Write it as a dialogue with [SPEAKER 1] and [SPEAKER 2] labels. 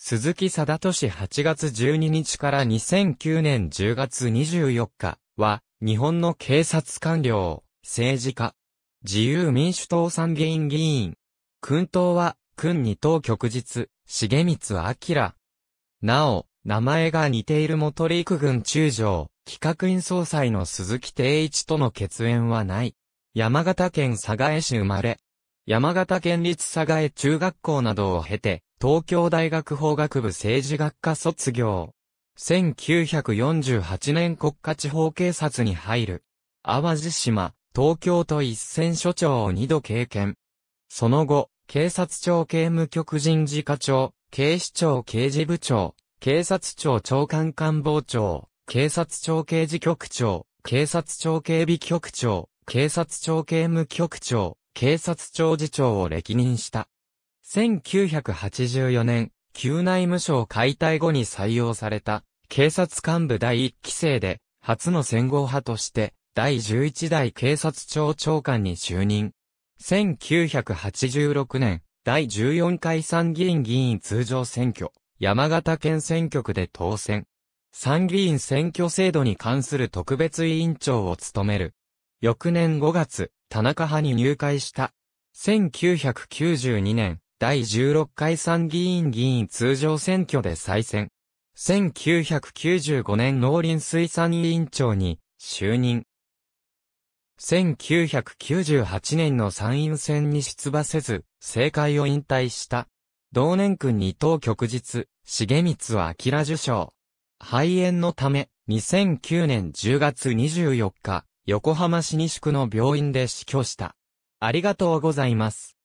[SPEAKER 1] 鈴木貞俊8月12日から2009年10月24日は、日本の警察官僚、政治家、自由民主党参議院議員。君党は、君二党局実、重光明。なお、名前が似ている元陸軍中将、企画院総裁の鈴木定一との血縁はない。山形県佐賀江市生まれ。山形県立佐賀江中学校などを経て、東京大学法学部政治学科卒業。1948年国家地方警察に入る。淡路島、東京都一線所長を二度経験。その後、警察庁刑務局人事課長、警視庁刑事部長、警察庁長官官房長、警察庁刑事局長、警察庁警備局長、警察庁刑務局長、警察庁次長を歴任した。1984年、旧内務省解体後に採用された、警察幹部第1期生で、初の戦後派として、第11代警察庁長官に就任。1986年、第14回参議院議員通常選挙、山形県選挙区で当選。参議院選挙制度に関する特別委員長を務める。翌年5月、田中派に入会した。1992年、第16回参議院議員通常選挙で再選。1995年農林水産委員長に就任。1998年の参院選に出馬せず、政界を引退した。同年区二等局日、重光明受賞。肺炎のため、2009年10月24日、横浜市西区の病院で死去した。ありがとうございます。